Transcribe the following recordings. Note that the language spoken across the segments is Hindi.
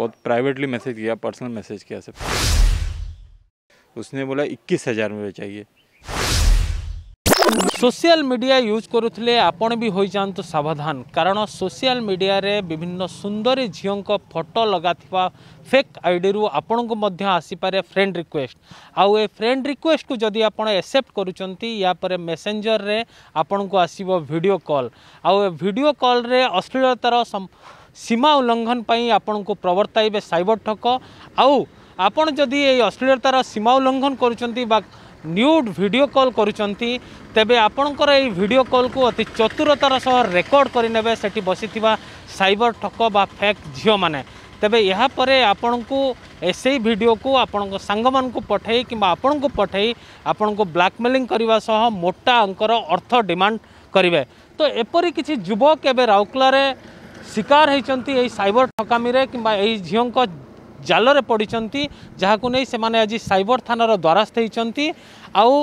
બોટ પ્રાઇવેટલી મેસેજ કિયા પર્સનલ મેસેજ કિયા સે ઉસને બોલા 2 સજર મલકગી સોશિયલ મીડિયા યુઝ કરતલે આપણ બી હોઈ જાંતો સાવધાન કારણ સોશિયલ મીડિયા રે વિવિધ સુંદર જીઓંકો ફોટો લગાતિવા ફેક આઈડી રૂ આપણકો મધ્ય આસી પરે ફ્રેન્ડ રિક્વેસ્ટ આઉ એ ફ્રેન્ડ રિક્વેસ્ટ કો જોદી આપણ એક્સેપ્ટ કરુચંતીયા પરે મેસેન્જર રે આપણકો આસીબો વિડિયો કોલ આઉ એ વિડિયો કોલ રે ઓસ્ટ્રેલતાર સં ସୀମା ଉଲ୍ଲଙ୍ଘନ ପାଇଁ ଆପଣଙ୍କୁ ପ୍ରବର୍ତ୍ତାଇବେ ସାଇବର ଠକ ଆଉ ଆପଣ ଯଦି ଏଇ ଅଶ୍ଳୀଳତାର ସୀମା ଉଲ୍ଲଙ୍ଘନ କରୁଛନ୍ତି ବା ନ୍ୟୁଡ୍ ଭିଡ଼ିଓ କଲ୍ କରୁଛନ୍ତି ତେବେ ଆପଣଙ୍କର ଏହି ଭିଡ଼ିଓ କଲ୍କୁ ଅତି ଚତୁରତାର ସହ ରେକର୍ଡ଼ କରିନେବେ ସେଠି ବସିଥିବା ସାଇବର ଠକ ବା ଫେକ୍ ଝିଅମାନେ ତେବେ ଏହାପରେ ଆପଣଙ୍କୁ ସେଇ ଭିଡ଼ିଓକୁ ଆପଣଙ୍କ ସାଙ୍ଗମାନଙ୍କୁ ପଠାଇ କିମ୍ବା ଆପଣଙ୍କୁ ପଠାଇ ଆପଣଙ୍କୁ ବ୍ଲାକମେଲିଂ କରିବା ସହ ମୋଟା ଅଙ୍କର ଅର୍ଥ ଡିମାଣ୍ଡ କରିବେ ତ ଏପରି କିଛି ଯୁବକ ଏବେ ରାଉରକେଲାରେ ଶିକାର ହୋଇଛନ୍ତି ଏହି ସାଇବର ଠକାମିରେ କିମ୍ବା ଏହି ଝିଅଙ୍କ ଜାଲରେ ପଡ଼ିଛନ୍ତି ଯାହାକୁ ନେଇ ସେମାନେ ଆଜି ସାଇବର ଥାନାର ଦ୍ୱାରସ୍ଥ ହୋଇଛନ୍ତି ଆଉ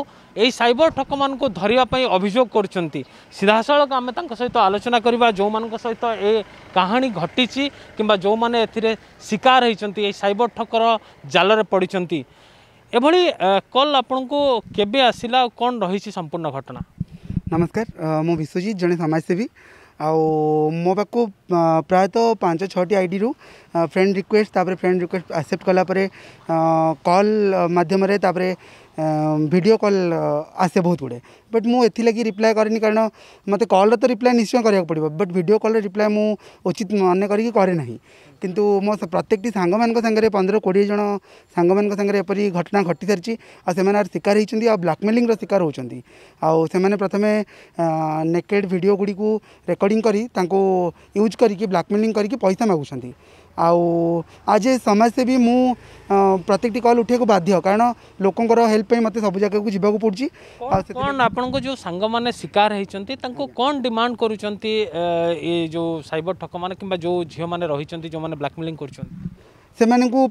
ଏହି ସାଇବର ଠକମାନଙ୍କୁ ଧରିବା ପାଇଁ ଅଭିଯୋଗ କରୁଛନ୍ତି ସିଧାସଳଖ ଆମେ ତାଙ୍କ ସହିତ ଆଲୋଚନା କରିବା ଯେଉଁମାନଙ୍କ ସହିତ ଏ କାହାଣୀ ଘଟିଛି କିମ୍ବା ଯେଉଁମାନେ ଏଥିରେ ଶିକାର ହୋଇଛନ୍ତି ଏହି ସାଇବର ଠକର ଜାଲରେ ପଡ଼ିଛନ୍ତି ଏଭଳି କଲ୍ ଆପଣଙ୍କୁ କେବେ ଆସିଲା ଆଉ କ'ଣ ରହିଛି ସମ୍ପୂର୍ଣ୍ଣ ଘଟଣା ନମସ୍କାର ମୁଁ ବିଶ୍ୱଜିତ ଜଣେ ସମାଜସେବୀ आउ मकु प्रायत पाँच छ आइडि फ्रेन्ड रिक्वेस्ट त फ्रेन्ड रिक्वेस्ट आसेप्ट गर्लाप कल माध्यमले त भिडियो कल आसे बहुत गुड़े बट मुझे लगी रिप्लाय करें कारण मत कल तो रिप्लाए निश्चय कराया पड़ो बट भिड कल रिप्लाय उचित मन करी कैं कि मो प्रत्येक सांग मांगे पंद्रह कोड़े जन सांग मांगेपरी घटना घटी सारी आ शिकार होती आ ब्लाकमेलींग शिकार होने प्रथम नेकेड भिड गुड़ी रेकर्ड कर यूज करके ब्लाकमेलींग कर पैसा मागुच्च आज समाजसे भी मु प्रत्येक कल उठे को बाध्य कारण लोकर हेल्प मत सब जगह को जवाक पड़ी कौन आपण को जो सांग मैंने शिकार होती कौन डिमाण कर जो सैबर ठक मैंने कि जो झील मैंने रही जो मैंने ब्लाकमेलींग कर से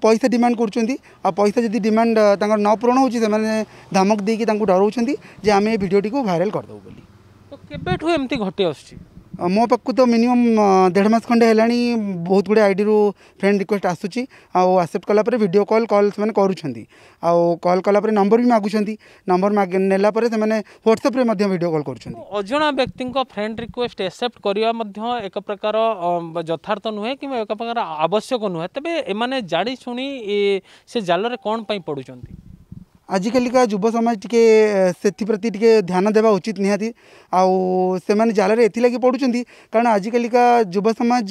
पैसा डिमाण कर पैसा जी डिमांड न पूरण होने धमक देखिए डराउंट जमें भिडटी को भाइराल करदेव तो केमती घटे आस मो पाक तो मिनिमम देढ़ मस खंडे बहुत गुड़े आई डी फ्रेंड रिक्वेस्ट आसूसी आउ आक्सेप्ट कलापर भिड कल कल से करूँ आउ कल कलापर नंबर भी मगुच नंबर नेलापर से ह्वाट्सअप्रे भिड कल कर अजा व्यक्ति फ्रेंड रिक्वेस्ट एक्सेप्ट एक प्रकार यथार्थ नुहे कि एक प्रकार आवश्यक नुहे तेज एम जाशु से जाल कौन पड़ुंट ଆଜିକାଲିକା ଯୁବ ସମାଜ ଟିକେ ସେଥିପ୍ରତି ଟିକେ ଧ୍ୟାନ ଦେବା ଉଚିତ ନିହାତି ଆଉ ସେମାନେ ଜାଲରେ ଏଥିଲାଗି ପଡ଼ୁଛନ୍ତି କାରଣ ଆଜିକାଲିକା ଯୁବ ସମାଜ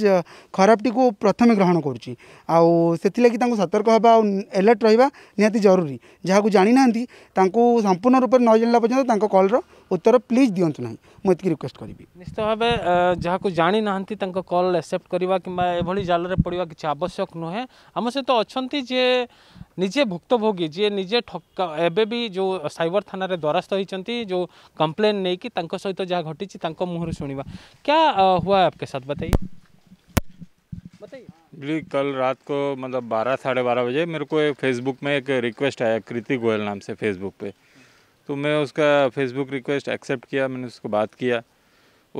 ଖରାପଟିକୁ ପ୍ରଥମେ ଗ୍ରହଣ କରୁଛି ଆଉ ସେଥିଲାଗି ତାଙ୍କୁ ସତର୍କ ହେବା ଆଉ ଏଲର୍ଟ ରହିବା ନିହାତି ଜରୁରୀ ଯାହାକୁ ଜାଣିନାହାନ୍ତି ତାଙ୍କୁ ସମ୍ପୂର୍ଣ୍ଣ ରୂପରେ ନ ଜାଣିଲା ପର୍ଯ୍ୟନ୍ତ ତାଙ୍କ କଲ୍ର उत्तर प्लीज दिंतु ना मुझे रिक्वेस्ट करी निश्चित भाव जहाँ को जाणी ना कल एक्सेप्ट करवा कि जाल पड़वा किसी आवश्यक नुहे आम सहित तो अच्छा जे निजे भुक्तभोगी जी निजे ठका एवं जो सैबर थाना द्वारस्थ होती जो कम्प्लेन नहीं कि सहित जहाँ घटी मुहर शुणा क्या हुआ आपके साथ बताइए बताइए कल रात को मतलब बारह साढ़े बारह बजे मेरे को फेसबुक में एक रिक्वेस्ट आया कृति गोयल नाम से फेसबुक पे तो मैं उसका फेसबुक रिक्वेस्ट एक्सेप्ट किया मैंने उसको बात किया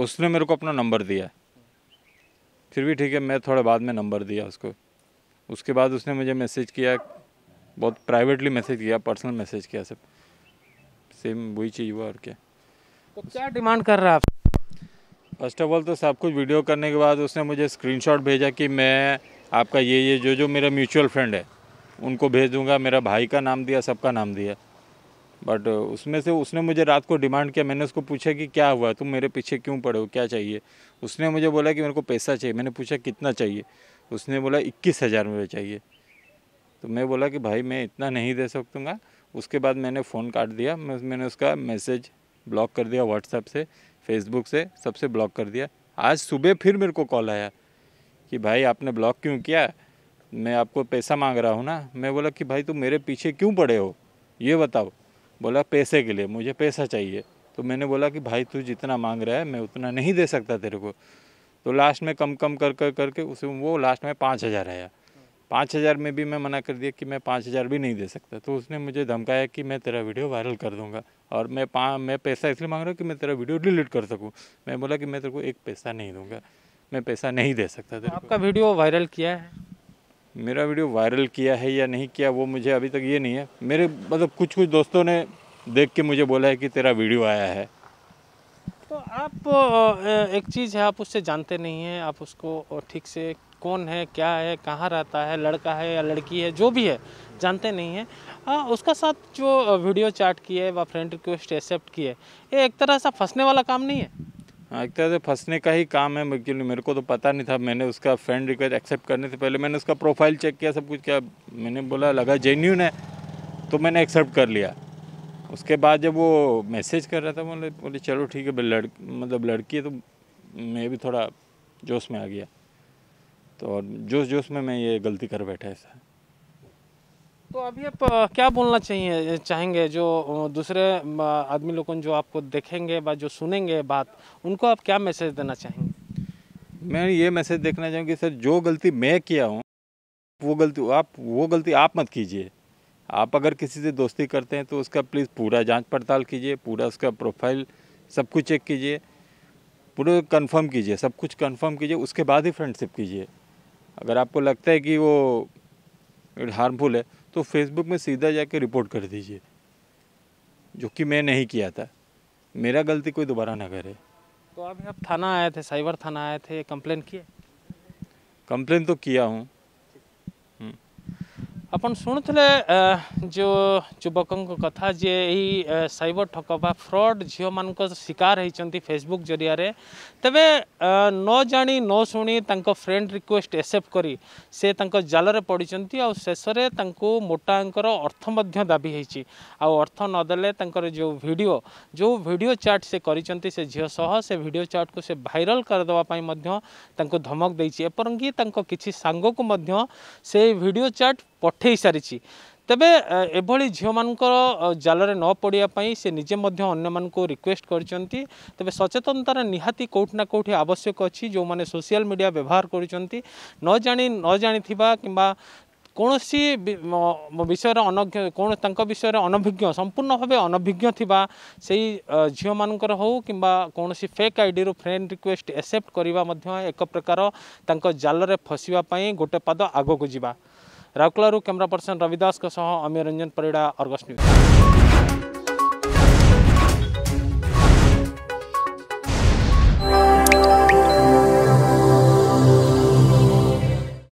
उसने मेरे को अपना नंबर दिया फिर भी ठीक है मैं थोड़ा बाद में नंबर दिया उसको उसके बाद उसने मुझे मैसेज किया बहुत प्राइवेटली मैसेज किया पर्सनल मैसेज किया सब सेम वही चीज़ हुआ और क्या तो क्या डिमांड कर रहा आप फर्स्ट ऑफ ऑल तो सब कुछ वीडियो करने के बाद उसने मुझे स्क्रीनशॉट भेजा कि मैं आपका ये ये जो जो मेरा म्यूचुअल फ्रेंड है उनको भेज दूंगा मेरा भाई का नाम दिया सबका नाम दिया बट uh, उसमें से उसने मुझे रात को डिमांड किया मैंने उसको पूछा कि क्या हुआ तुम मेरे पीछे क्यों पड़े हो क्या चाहिए उसने मुझे बोला कि मेरे को पैसा चाहिए मैंने पूछा कितना चाहिए उसने बोला इक्कीस हज़ार रुपये चाहिए तो मैं बोला कि भाई मैं इतना नहीं दे सकूँगा उसके बाद मैंने फ़ोन काट दिया मैंने उसका मैसेज ब्लॉक कर दिया व्हाट्सएप से फेसबुक से सबसे ब्लॉक कर दिया आज सुबह फिर मेरे को कॉल आया कि भाई आपने ब्लॉक क्यों किया मैं आपको पैसा मांग रहा हूँ ना मैं बोला कि भाई तुम मेरे पीछे क्यों पड़े हो ये बताओ बोला पैसे के लिए मुझे पैसा चाहिए तो मैंने बोला कि भाई तू जितना मांग रहा है मैं उतना नहीं दे सकता तेरे को तो लास्ट में कम कम कर कर करके उसे वो लास्ट में पाँच हज़ार आया पाँच हज़ार में भी मैं मना कर दिया कि मैं पाँच हज़ार भी नहीं दे सकता तो उसने मुझे धमकाया कि मैं तेरा वीडियो वायरल कर दूंगा और मैं पा मैं पैसा इसलिए मांग रहा हूँ कि मैं तेरा वीडियो डिलीट कर सकूँ मैं बोला कि मैं तेरे को एक पैसा नहीं दूँगा मैं पैसा नहीं दे सकता तेरे आपका वीडियो वायरल किया है मेरा वीडियो वायरल किया है या नहीं किया वो मुझे अभी तक ये नहीं है मेरे मतलब कुछ कुछ दोस्तों ने देख के मुझे बोला है कि तेरा वीडियो आया है तो आप एक चीज़ है आप उससे जानते नहीं हैं आप उसको ठीक से कौन है क्या है कहाँ रहता है लड़का है या लड़की है जो भी है जानते नहीं हैं उसका साथ जो वीडियो चैट किए व फ्रेंड रिक्वेस्ट एक्सेप्ट किए ये एक तरह सा फंसने वाला काम नहीं है तरह से तो फंसने का ही काम है एक्चुअली मेरे को तो पता नहीं था मैंने उसका फ्रेंड रिक्वेस्ट एक्सेप्ट करने से पहले मैंने उसका प्रोफाइल चेक किया सब कुछ किया मैंने बोला लगा जेन्यून है तो मैंने एक्सेप्ट कर लिया उसके बाद जब वो मैसेज कर रहा था बोले बोले चलो ठीक है लड़ मतलब लड़की है तो मैं भी थोड़ा जोश में आ गया तो और जोश जोश में मैं ये गलती कर बैठा ऐसा तो अभी आप क्या बोलना चाहिए चाहेंगे जो दूसरे आदमी लोगों जो आपको देखेंगे बा जो सुनेंगे बात उनको आप क्या मैसेज देना चाहेंगे मैं ये मैसेज देखना चाहूँगी सर जो गलती मैं किया हूँ वो गलती आप वो गलती आप मत कीजिए आप अगर किसी से दोस्ती करते हैं तो उसका प्लीज़ पूरा जांच पड़ताल कीजिए पूरा उसका प्रोफाइल सब कुछ चेक कीजिए पूरे कंफर्म कीजिए सब कुछ कंफर्म कीजिए उसके बाद ही फ्रेंडशिप कीजिए अगर आपको लगता है कि वो हार्मफुल है तो फेसबुक में सीधा जाके रिपोर्ट कर दीजिए जो कि मैं नहीं किया था मेरा गलती कोई दोबारा ना करे तो अभी आप थाना आए थे साइबर थाना आए थे कंप्लेन किए कंप्लेन तो किया हूँ आपण हम्म। शुणुले जो युवक कथा जे यही साइबर ठक फ्रॉड फ्रड झील मान शिकार होती फेसबुक जरिया तबे नजा शुणी फ्रेंड रिक्वेस्ट एक्सेप्ट कर जाल पड़ते आ शेष मोटा अर्थ दाबी आर्थ नदे जो भिड जो भिड चाट से कर झीलसह से भिड चाट को से भाइराल करदेपी धमक देपरंगी किसी सांग को मध्य से भिड चाट पठे सारी ତେବେ ଏଭଳି ଝିଅମାନଙ୍କର ଜାଲରେ ନ ପଡ଼ିବା ପାଇଁ ସେ ନିଜେ ମଧ୍ୟ ଅନ୍ୟମାନଙ୍କୁ ରିକ୍ୱେଷ୍ଟ କରିଛନ୍ତି ତେବେ ସଚେତନତାର ନିହାତି କେଉଁଠି ନା କେଉଁଠି ଆବଶ୍ୟକ ଅଛି ଯେଉଁମାନେ ସୋସିଆଲ ମିଡ଼ିଆ ବ୍ୟବହାର କରୁଛନ୍ତି ନ ଜାଣି ନ ଜାଣିଥିବା କିମ୍ବା କୌଣସି ବିଷୟରେ ଅନଜ୍ଞ କୌଣ ତାଙ୍କ ବିଷୟରେ ଅନଭିଜ୍ଞ ସମ୍ପୂର୍ଣ୍ଣ ଭାବେ ଅନଭିଜ୍ଞ ଥିବା ସେଇ ଝିଅମାନଙ୍କର ହେଉ କିମ୍ବା କୌଣସି ଫେକ୍ ଆଇଡ଼ିରୁ ଫ୍ରେଣ୍ଡ ରିକ୍ୱେଷ୍ଟ ଏକ୍ସେପ୍ଟ କରିବା ମଧ୍ୟ ଏକ ପ୍ରକାର ତାଙ୍କ ଜାଲରେ ଫସିବା ପାଇଁ ଗୋଟେ ପାଦ ଆଗକୁ ଯିବା राउकलारू क्यामेरा पर्सन रविदासको सह अमेरञ्जन परिडा अर्गस न्युज